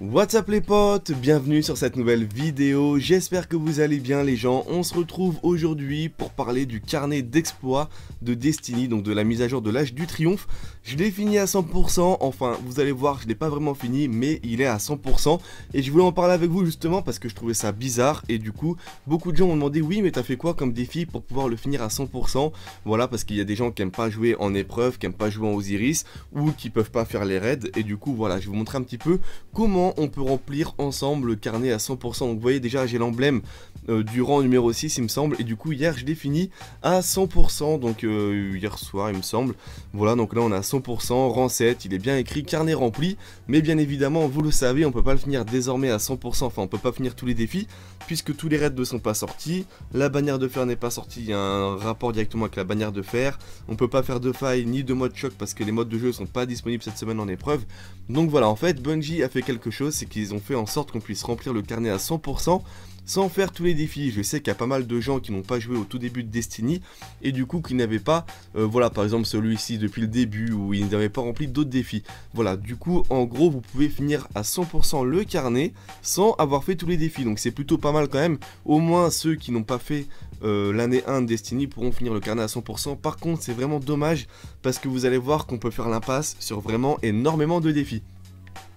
What's up les potes, bienvenue sur cette nouvelle vidéo, j'espère que vous allez bien les gens, on se retrouve aujourd'hui pour parler du carnet d'exploits de Destiny, donc de la mise à jour de l'âge du triomphe, je l'ai fini à 100%, enfin vous allez voir je l'ai pas vraiment fini mais il est à 100% et je voulais en parler avec vous justement parce que je trouvais ça bizarre et du coup beaucoup de gens m'ont demandé oui mais t'as fait quoi comme défi pour pouvoir le finir à 100% voilà parce qu'il y a des gens qui aiment pas jouer en épreuve, qui aiment pas jouer en Osiris ou qui peuvent pas faire les raids et du coup voilà je vais vous montrer un petit peu comment on peut remplir ensemble le carnet à 100%. Donc vous voyez déjà j'ai l'emblème euh, du rang numéro 6 il me semble et du coup hier je l'ai fini à 100% donc euh, hier soir il me semble voilà donc là on a 100% rang 7 il est bien écrit carnet rempli mais bien évidemment vous le savez on peut pas le finir désormais à 100% enfin on peut pas finir tous les défis puisque tous les raids ne sont pas sortis la bannière de fer n'est pas sortie il y a un rapport directement avec la bannière de fer on peut pas faire de faille ni de mode choc parce que les modes de jeu sont pas disponibles cette semaine en épreuve donc voilà en fait Bungie a fait quelque chose, c'est qu'ils ont fait en sorte qu'on puisse remplir le carnet à 100% sans faire tous les défis. Je sais qu'il y a pas mal de gens qui n'ont pas joué au tout début de Destiny et du coup qui n'avaient pas, euh, voilà par exemple celui-ci depuis le début où ils n'avaient pas rempli d'autres défis. Voilà, du coup en gros vous pouvez finir à 100% le carnet sans avoir fait tous les défis. Donc c'est plutôt pas mal quand même. Au moins ceux qui n'ont pas fait euh, l'année 1 de Destiny pourront finir le carnet à 100%. Par contre c'est vraiment dommage parce que vous allez voir qu'on peut faire l'impasse sur vraiment énormément de défis.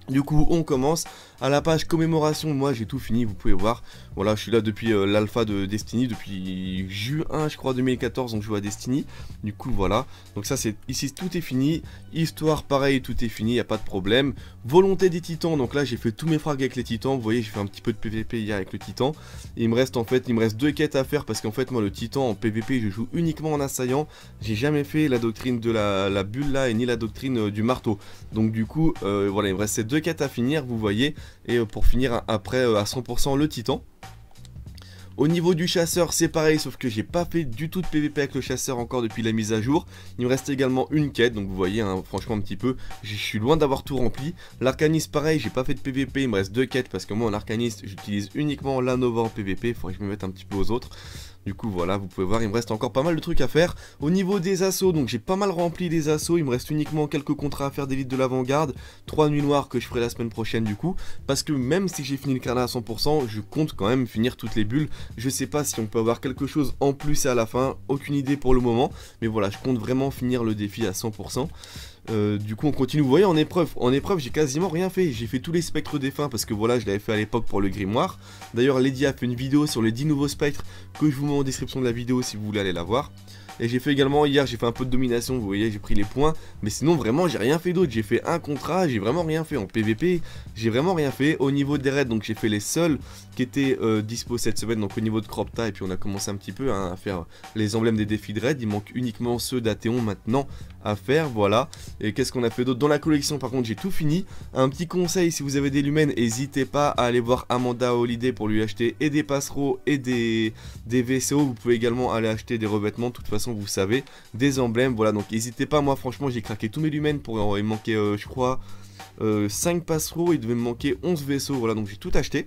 Du coup, on commence à la page commémoration. Moi, j'ai tout fini, vous pouvez voir. Voilà, je suis là depuis euh, l'alpha de Destiny, depuis juin, je crois, 2014. On joue à Destiny. Du coup, voilà. Donc, ça, c'est ici, tout est fini. Histoire, pareil, tout est fini, il a pas de problème. Volonté des titans. Donc, là, j'ai fait tous mes frags avec les titans. Vous voyez, j'ai fait un petit peu de PvP hier avec le titan. il me reste en fait, il me reste deux quêtes à faire parce qu'en fait, moi, le titan en PvP, je joue uniquement en assaillant. J'ai jamais fait la doctrine de la, bulle là et ni la doctrine euh, du marteau. Donc, du coup, euh, voilà, il me reste ces deux quête quêtes à finir, vous voyez, et euh, pour finir après euh, à 100% le titan. Au niveau du chasseur, c'est pareil, sauf que j'ai pas fait du tout de PVP avec le chasseur encore depuis la mise à jour. Il me reste également une quête, donc vous voyez, hein, franchement, un petit peu, je suis loin d'avoir tout rempli. L'arcaniste, pareil, j'ai pas fait de PVP, il me reste deux quêtes, parce que moi, en arcaniste, j'utilise uniquement la en PVP, faudrait que je me mette un petit peu aux autres. Du coup voilà, vous pouvez voir, il me reste encore pas mal de trucs à faire. Au niveau des assauts, donc j'ai pas mal rempli les assauts, il me reste uniquement quelques contrats à faire d'élite de l'avant-garde, Trois nuits noires que je ferai la semaine prochaine du coup, parce que même si j'ai fini le carnet à 100%, je compte quand même finir toutes les bulles. Je sais pas si on peut avoir quelque chose en plus à la fin, aucune idée pour le moment, mais voilà, je compte vraiment finir le défi à 100%. Euh, du coup, on continue. Vous voyez, en épreuve, en épreuve, j'ai quasiment rien fait. J'ai fait tous les spectres des parce que voilà, je l'avais fait à l'époque pour le grimoire. D'ailleurs, Lady a fait une vidéo sur les 10 nouveaux spectres que je vous mets en description de la vidéo si vous voulez aller la voir. Et j'ai fait également hier, j'ai fait un peu de domination, vous voyez, j'ai pris les points. Mais sinon, vraiment, j'ai rien fait d'autre. J'ai fait un contrat, j'ai vraiment rien fait en PVP. J'ai vraiment rien fait. Au niveau des raids, donc j'ai fait les seuls qui étaient euh, dispo cette semaine. Donc au niveau de Cropta, et puis on a commencé un petit peu hein, à faire les emblèmes des défis de raid. Il manque uniquement ceux d'Athéon maintenant faire, voilà. Et qu'est-ce qu'on a fait d'autre Dans la collection, par contre, j'ai tout fini. Un petit conseil, si vous avez des lumens, n'hésitez pas à aller voir Amanda Holiday pour lui acheter et des passereaux et des, des Vous pouvez également aller acheter des revêtements, de toute façon, vous savez, des emblèmes, voilà. Donc, n'hésitez pas, moi, franchement, j'ai craqué tous mes lumens pour... Euh, il manquer euh, je crois... 5 euh, passereaux, il devait me manquer 11 vaisseaux, voilà donc j'ai tout acheté.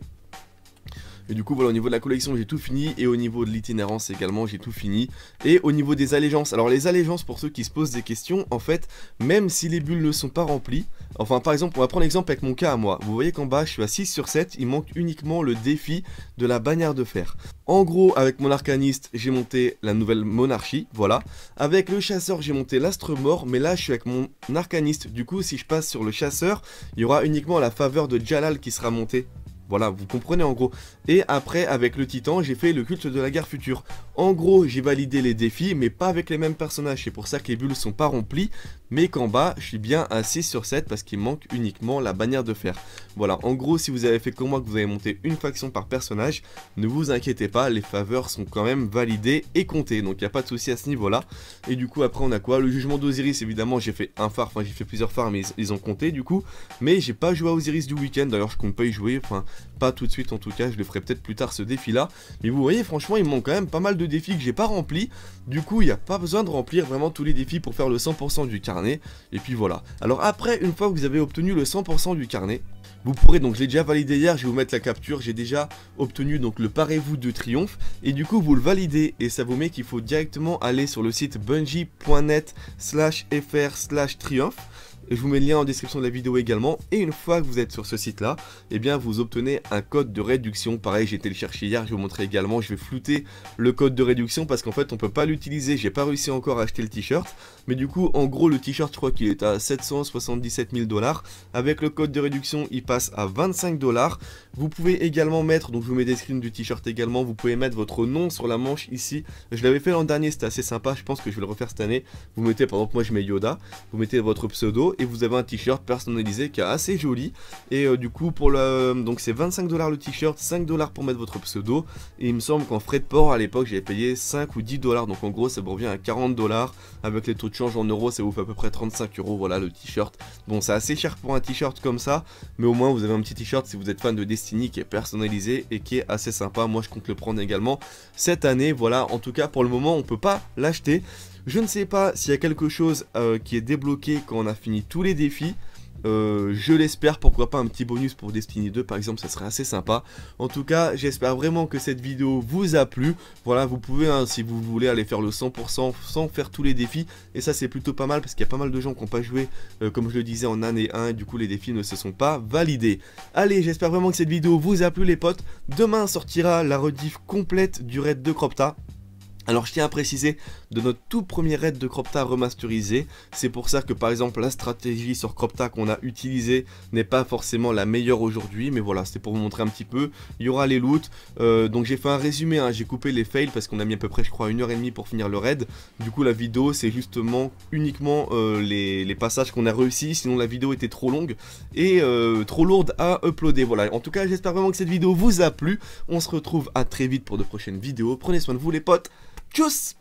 Et du coup, voilà, au niveau de la collection, j'ai tout fini. Et au niveau de l'itinérance également, j'ai tout fini. Et au niveau des allégeances, alors les allégeances, pour ceux qui se posent des questions, en fait, même si les bulles ne sont pas remplies, enfin, par exemple, on va prendre l'exemple avec mon cas à moi. Vous voyez qu'en bas, je suis à 6 sur 7. Il manque uniquement le défi de la bannière de fer. En gros, avec mon arcaniste, j'ai monté la nouvelle monarchie, voilà. Avec le chasseur, j'ai monté l'astre mort, mais là, je suis avec mon arcaniste. Du coup, si je passe sur le chasseur, il y aura uniquement la faveur de Jalal qui sera montée voilà, vous comprenez en gros. Et après, avec le titan, j'ai fait le culte de la guerre future. En gros, j'ai validé les défis, mais pas avec les mêmes personnages. C'est pour ça que les bulles sont pas remplies, mais qu'en bas, je suis bien à 6 sur 7 parce qu'il manque uniquement la bannière de fer. Voilà, en gros, si vous avez fait comme moi, que vous avez monté une faction par personnage, ne vous inquiétez pas, les faveurs sont quand même validées et comptées. Donc, il n'y a pas de souci à ce niveau-là. Et du coup, après, on a quoi Le jugement d'Osiris, évidemment, j'ai fait un phare, enfin, j'ai fait plusieurs phares, mais ils, ont compté du coup. Mais j'ai pas joué à Osiris du week-end, d'ailleurs, je compte pas y jouer, enfin... Pas tout de suite en tout cas, je le ferai peut-être plus tard ce défi là. Mais vous voyez, franchement, il me manque quand même pas mal de défis que j'ai pas remplis. Du coup, il n'y a pas besoin de remplir vraiment tous les défis pour faire le 100% du carnet. Et puis voilà. Alors après, une fois que vous avez obtenu le 100% du carnet, vous pourrez donc, je l'ai déjà validé hier, je vais vous mettre la capture, j'ai déjà obtenu donc le parez-vous de triomphe et du coup vous le validez et ça vous met qu'il faut directement aller sur le site bungienet slash fr slash triomphe je vous mets le lien en description de la vidéo également. Et une fois que vous êtes sur ce site là, eh bien vous obtenez un code de réduction. Pareil, j'ai été le chercher hier, je vous montrer également, je vais flouter le code de réduction parce qu'en fait on peut pas l'utiliser, j'ai pas réussi encore à acheter le t-shirt. Mais du coup, en gros, le t-shirt, je crois qu'il est à 777 000 dollars. Avec le code de réduction, il passe à 25 dollars. Vous pouvez également mettre, donc je vous mets des screens du t-shirt également, vous pouvez mettre votre nom sur la manche ici. Je l'avais fait l'an dernier, c'était assez sympa, je pense que je vais le refaire cette année. Vous mettez, par exemple, moi je mets Yoda, vous mettez votre pseudo et vous avez un t-shirt personnalisé qui est assez joli. Et euh, du coup, pour le, donc c'est 25$ le t-shirt, 5$ pour mettre votre pseudo. Et il me semble qu'en frais de port à l'époque, j'avais payé 5 ou 10$. Donc en gros, ça me revient à 40$. Avec les taux de change en euros, ça vous fait à peu près euros. Voilà le t-shirt. Bon, c'est assez cher pour un t-shirt comme ça. Mais au moins, vous avez un petit t-shirt si vous êtes fan de Destiny qui est personnalisé et qui est assez sympa. Moi, je compte le prendre également cette année. Voilà, en tout cas, pour le moment, on peut pas l'acheter. Je ne sais pas s'il y a quelque chose euh, qui est débloqué quand on a fini tous les défis. Euh, je l'espère, pourquoi pas un petit bonus pour Destiny 2 par exemple, ça serait assez sympa. En tout cas, j'espère vraiment que cette vidéo vous a plu. Voilà, vous pouvez, hein, si vous voulez, aller faire le 100% sans faire tous les défis. Et ça, c'est plutôt pas mal parce qu'il y a pas mal de gens qui n'ont pas joué, euh, comme je le disais, en année 1. Et du coup, les défis ne se sont pas validés. Allez, j'espère vraiment que cette vidéo vous a plu les potes. Demain sortira la rediff complète du raid de Cropta. Alors je tiens à préciser, de notre tout premier raid de Cropta remasterisé, c'est pour ça que par exemple la stratégie sur Cropta qu'on a utilisée n'est pas forcément la meilleure aujourd'hui, mais voilà, c'était pour vous montrer un petit peu, il y aura les loots, euh, donc j'ai fait un résumé, hein. j'ai coupé les fails parce qu'on a mis à peu près je crois une heure et demie pour finir le raid, du coup la vidéo c'est justement uniquement euh, les, passages qu'on a réussi, sinon la vidéo était trop longue et euh, trop lourde à uploader, voilà, en tout cas j'espère vraiment que cette vidéo vous a plu, on se retrouve à très vite pour de prochaines vidéos, prenez soin de vous les potes just